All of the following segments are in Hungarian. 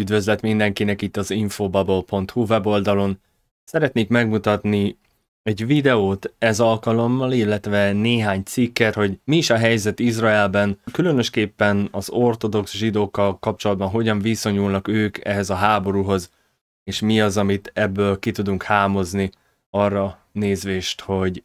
Üdvözlet mindenkinek itt az infobubble.hu weboldalon. Szeretnék megmutatni egy videót ez alkalommal, illetve néhány cikket, hogy mi is a helyzet Izraelben, különösképpen az ortodox zsidókkal kapcsolatban hogyan viszonyulnak ők ehhez a háborúhoz, és mi az, amit ebből ki tudunk hámozni arra nézvést, hogy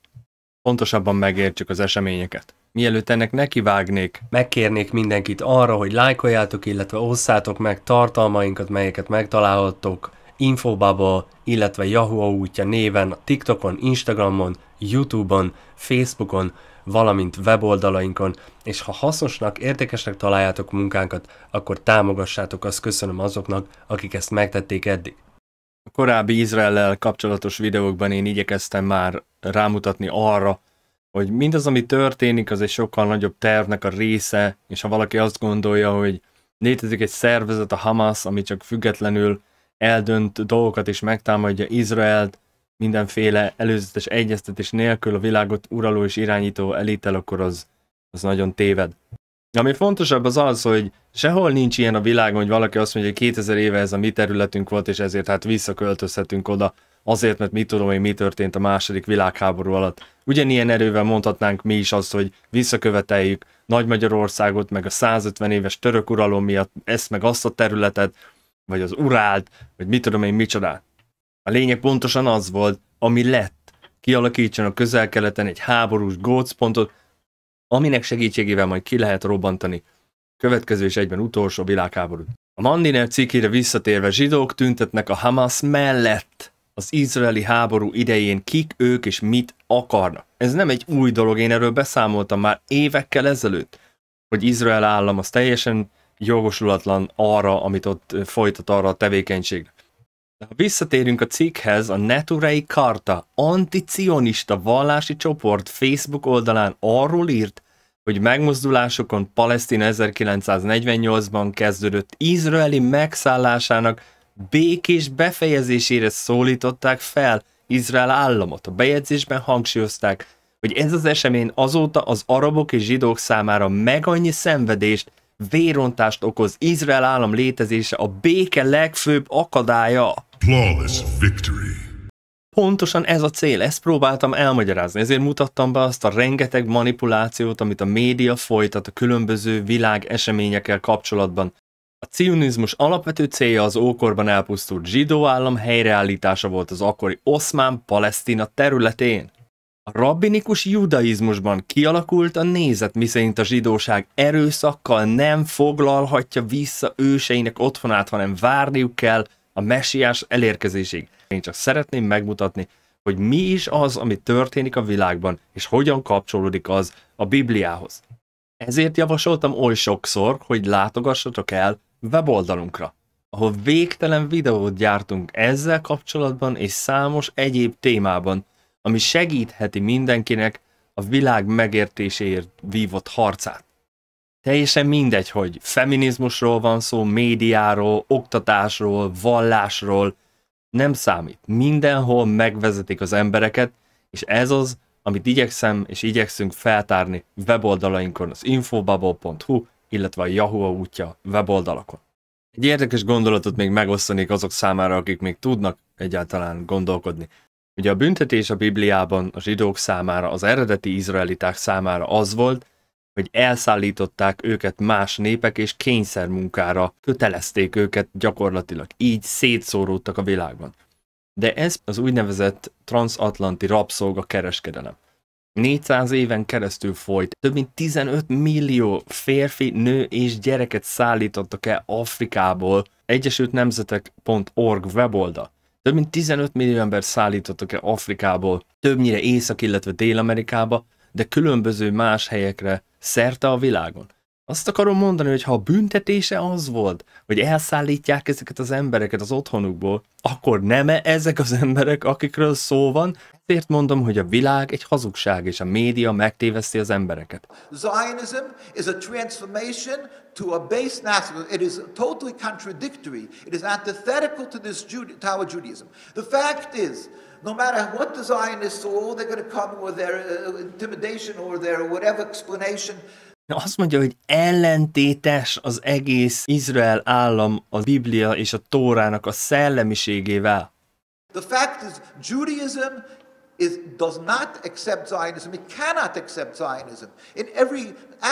pontosabban megértsük az eseményeket. Mielőtt ennek nekivágnék, megkérnék mindenkit arra, hogy lájkoljátok, illetve osszátok meg tartalmainkat, melyeket megtalálhattok Infobubble, illetve Yahoo útja néven, TikTokon, Instagramon, Youtube-on, Facebookon, valamint weboldalainkon, és ha hasznosnak, értékesnek találjátok munkánkat, akkor támogassátok, azt köszönöm azoknak, akik ezt megtették eddig. A korábbi Izraellel kapcsolatos videókban én igyekeztem már rámutatni arra, hogy mindaz, ami történik, az egy sokkal nagyobb tervnek a része, és ha valaki azt gondolja, hogy létezik egy szervezet, a Hamas, ami csak függetlenül eldönt dolgokat és megtámadja Izraelt, mindenféle előzetes egyeztetés nélkül a világot uraló és irányító elittel, akkor az, az nagyon téved. Ami fontosabb az az, hogy sehol nincs ilyen a világon, hogy valaki azt mondja, hogy 2000 éve ez a mi területünk volt, és ezért hát visszaköltözhetünk oda azért, mert mit tudom én, mi történt a második világháború alatt. Ugyanilyen erővel mondhatnánk mi is azt, hogy visszaköveteljük Nagy Magyarországot, meg a 150 éves török uralom miatt ezt meg azt a területet, vagy az urált, vagy mit tudom én, micsoda. A lényeg pontosan az volt, ami lett. Kialakítson a közel-keleten egy háborús gócpontot, aminek segítségével majd ki lehet robbantani következő és egyben utolsó világháborút. A Mandiner cikkére visszatérve zsidók tüntetnek a Hamas mellett az izraeli háború idején kik ők és mit akarnak. Ez nem egy új dolog, én erről beszámoltam már évekkel ezelőtt, hogy Izrael állam az teljesen jogosulatlan arra, amit ott folytat arra a tevékenységre. De ha visszatérünk a cikkhez, a Neturei Karta anticionista vallási csoport Facebook oldalán arról írt, hogy megmozdulásokon Palesztina 1948-ban kezdődött izraeli megszállásának békés befejezésére szólították fel Izrael államot. A bejegyzésben hangsúlyozták, hogy ez az esemény azóta az arabok és zsidók számára meg annyi szenvedést, vérontást okoz Izrael állam létezése a béke legfőbb akadálya. Flawless victory. Pontosan ez a cél, ezt próbáltam elmagyarázni, ezért mutattam be azt a rengeteg manipulációt, amit a média folytat a különböző világ eseményekkel kapcsolatban. A cionizmus alapvető célja az ókorban elpusztult zsidó állam helyreállítása volt az akkori oszmán-palesztina területén. A rabbinikus judaizmusban kialakult a nézet, miszerint a zsidóság erőszakkal nem foglalhatja vissza őseinek otthonát, hanem várniuk kell a messiás elérkezésig. Én csak szeretném megmutatni, hogy mi is az, ami történik a világban, és hogyan kapcsolódik az a Bibliához. Ezért javasoltam oly sokszor, hogy látogassatok el weboldalunkra, ahol végtelen videót gyártunk ezzel kapcsolatban és számos egyéb témában, ami segítheti mindenkinek a világ megértéséért vívott harcát. Teljesen mindegy, hogy feminizmusról van szó, médiáról, oktatásról, vallásról, nem számít. Mindenhol megvezetik az embereket, és ez az, amit igyekszem és igyekszünk feltárni weboldalainkon az infobubble.hu illetve a Yahoo útja weboldalakon. Egy érdekes gondolatot még megosztanék azok számára, akik még tudnak egyáltalán gondolkodni. Ugye a büntetés a Bibliában a zsidók számára, az eredeti izraeliták számára az volt, hogy elszállították őket más népek, és kényszer munkára kötelezték őket gyakorlatilag. Így szétszóródtak a világban. De ez az úgynevezett transatlanti rabszolga kereskedelem. 400 éven keresztül folyt. Több mint 15 millió férfi, nő és gyereket szállítottak el Afrikából Egyesült Nemzetek.org weboldal. Több mint 15 millió ember szállítottak el Afrikából, többnyire Észak, illetve Dél-Amerikába, de különböző más helyekre szerte a világon. Azt akarom mondani, hogy ha a büntetése az volt, hogy elszállítják ezeket az embereket az otthonukból, akkor nem -e ezek az emberek, akikről szó van, ezért mondom, hogy a világ egy hazugság, és a média megtéveszti az embereket. Zionism is a transformation to a base nationalism. It is totally contradictory. It is antithetical to this Jude to Judaism. The fact is, no matter what the Zionists or all they're going to come with their uh, intimidation or their whatever explanation, azt mondja, hogy ellentétes az egész Izrael állam a Biblia és a Tórának a szellemiségével. The fact is, Judaism is, does not accept Zionism. It cannot accept Zionism. In every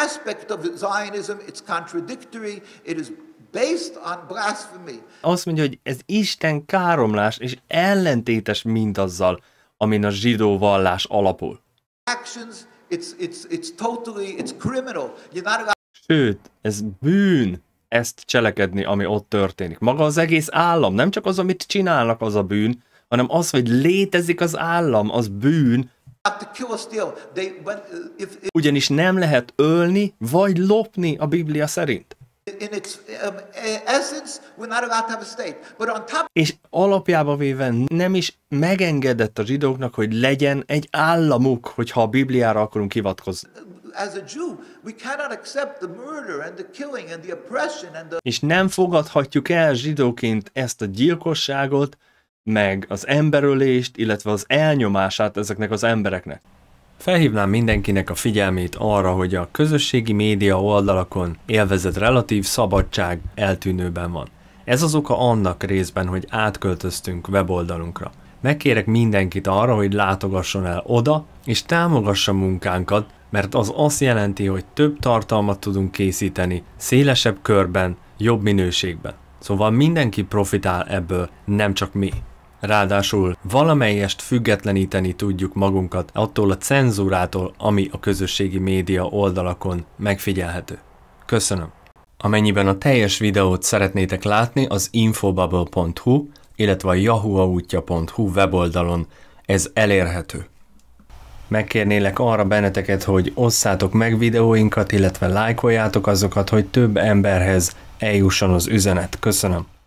aspect of Zionism, it's contradictory. It is based on blasphemy. Azt mondja, hogy ez Isten káromlás és ellentétes mindazzal, amin a zsidó vallás alapul. Actions, it's, it's, it's totally, it's criminal. You're not Sőt, ez bűn ezt cselekedni, ami ott történik. Maga az egész állam, nem csak az, amit csinálnak, az a bűn, hanem az, hogy létezik az állam, az bűn, uh, ugyanis nem lehet ölni vagy lopni a Biblia szerint. Um, e, És alapjába véve nem is megengedett a zsidóknak, hogy legyen egy államuk, hogyha a Bibliára akarunk hivatkozni. Uh, És nem fogadhatjuk el zsidóként ezt a gyilkosságot, meg az emberölést, illetve az elnyomását ezeknek az embereknek. Felhívnám mindenkinek a figyelmét arra, hogy a közösségi média oldalakon élvezett relatív szabadság eltűnőben van. Ez az oka annak részben, hogy átköltöztünk weboldalunkra. Megkérek mindenkit arra, hogy látogasson el oda, és támogassa munkánkat, mert az azt jelenti, hogy több tartalmat tudunk készíteni, szélesebb körben, jobb minőségben. Szóval mindenki profitál ebből, nem csak mi. Ráadásul valamelyest függetleníteni tudjuk magunkat attól a cenzúrától, ami a közösségi média oldalakon megfigyelhető. Köszönöm! Amennyiben a teljes videót szeretnétek látni, az infobubble.hu, illetve a yahuautja.hu weboldalon ez elérhető. Megkérnélek arra benneteket, hogy osszátok meg videóinkat, illetve lájkoljátok azokat, hogy több emberhez eljusson az üzenet. Köszönöm!